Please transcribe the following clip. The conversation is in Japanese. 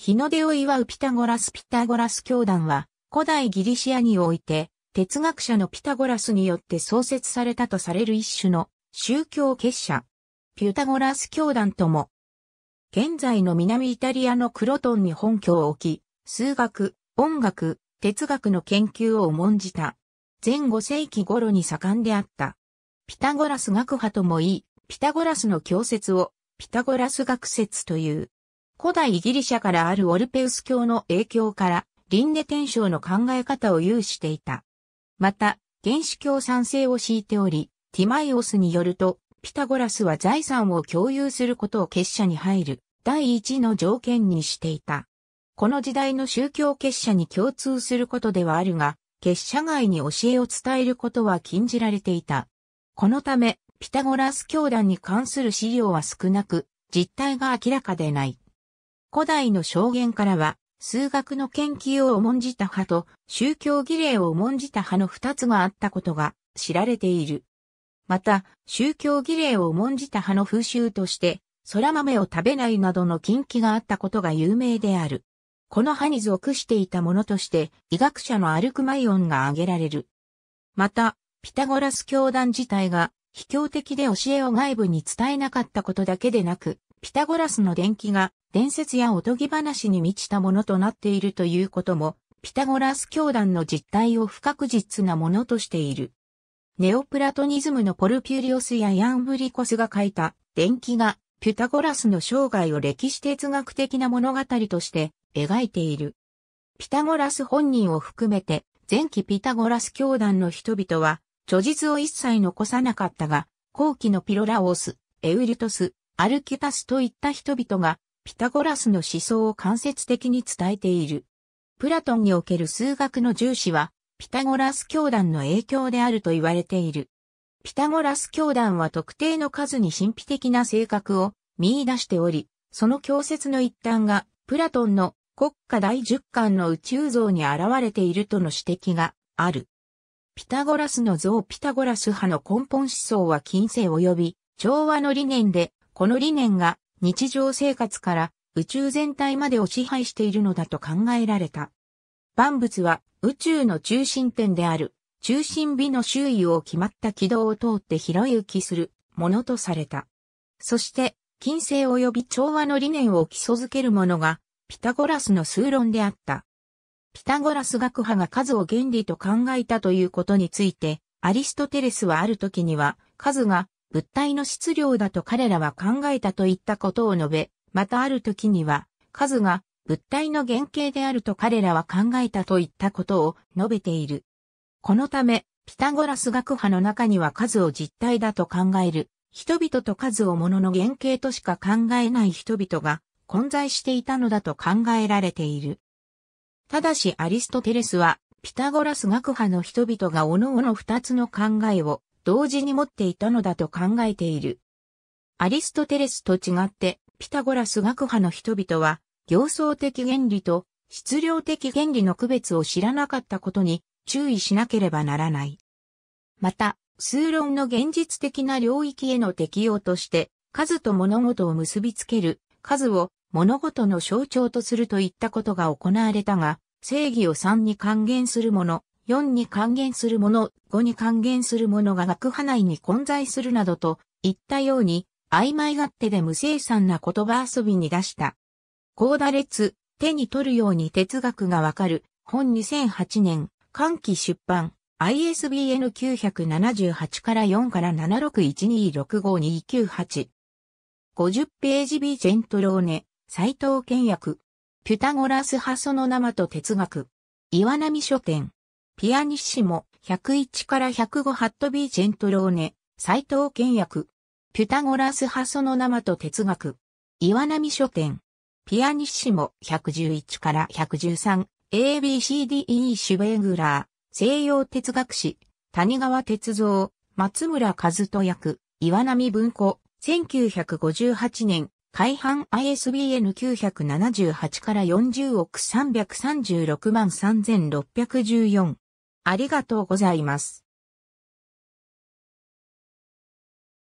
日の出を祝うピタゴラス・ピタゴラス教団は、古代ギリシアにおいて、哲学者のピタゴラスによって創設されたとされる一種の宗教結社、ピュタゴラス教団とも、現在の南イタリアのクロトンに本拠を置き、数学、音楽、哲学の研究を重んじた。前5世紀頃に盛んであった。ピタゴラス学派ともいい、ピタゴラスの教説を、ピタゴラス学説という。古代ギリシャからあるオルペウス教の影響から、輪廻転生の考え方を有していた。また、原始教賛成を敷いており、ティマイオスによると、ピタゴラスは財産を共有することを結社に入る第一の条件にしていた。この時代の宗教結社に共通することではあるが、結社外に教えを伝えることは禁じられていた。このため、ピタゴラス教団に関する資料は少なく、実態が明らかでない。古代の証言からは、数学の研究を重んじた派と宗教儀礼を重んじた派の二つがあったことが知られている。また、宗教儀礼を重んじた派の風習として、空豆を食べないなどの禁忌があったことが有名である。この派に属していたものとして、医学者のアルクマイオンが挙げられる。また、ピタゴラス教団自体が、秘怯的で教えを外部に伝えなかったことだけでなく、ピタゴラスの伝記が伝説やおとぎ話に満ちたものとなっているということも、ピタゴラス教団の実態を不確実なものとしている。ネオプラトニズムのポルピュリオスやヤンブリコスが書いた伝記がピタゴラスの生涯を歴史哲学的な物語として描いている。ピタゴラス本人を含めて前期ピタゴラス教団の人々は著述を一切残さなかったが、後期のピロラオス、エウリトス、アルキュタスといった人々がピタゴラスの思想を間接的に伝えている。プラトンにおける数学の重視は、ピタゴラス教団の影響であると言われている。ピタゴラス教団は特定の数に神秘的な性格を見出しており、その教説の一端が、プラトンの国家第十巻の宇宙像に現れているとの指摘がある。ピタゴラスの像ピタゴラス派の根本思想は近世及び調和の理念で、この理念が日常生活から宇宙全体までを支配しているのだと考えられた。万物は宇宙の中心点である中心美の周囲を決まった軌道を通って広い浮きするものとされた。そして近世及び調和の理念を基礎づけるものがピタゴラスの数論であった。ピタゴラス学派が数を原理と考えたということについて、アリストテレスはある時には数が物体の質量だと彼らは考えたといったことを述べ、またある時には、数が物体の原型であると彼らは考えたといったことを述べている。このため、ピタゴラス学派の中には数を実体だと考える、人々と数をものの原型としか考えない人々が混在していたのだと考えられている。ただしアリストテレスは、ピタゴラス学派の人々が各々二つの考えを同時に持っていたのだと考えている。アリストテレスと違って、ピタゴラス学派の人々は、行相的原理と質量的原理の区別を知らなかったことに注意しなければならない。また、数論の現実的な領域への適用として、数と物事を結びつける、数を物事の象徴とするといったことが行われたが、正義を3に還元するもの、4に還元するもの、5に還元するものが学派内に混在するなどと言ったように、曖昧勝手で無生産な言葉遊びに出した。高打列、手に取るように哲学がわかる、本2008年、歓喜出版、ISBN 978から4から761265298。50ページビジェントローネ、斎藤健役、ピュタゴラス派その生と哲学、岩波書店。ピアニッシモ、101から105ハットビーチェントローネ、斎藤健役、ピュタゴラス派その生と哲学、岩波書店、ピアニッシモ、111から113、ABCDE シュベーグラー、西洋哲学史、谷川哲造、松村和人役、岩波文庫、1958年、改版 ISBN 978から40億336万3614。ありがとうございます。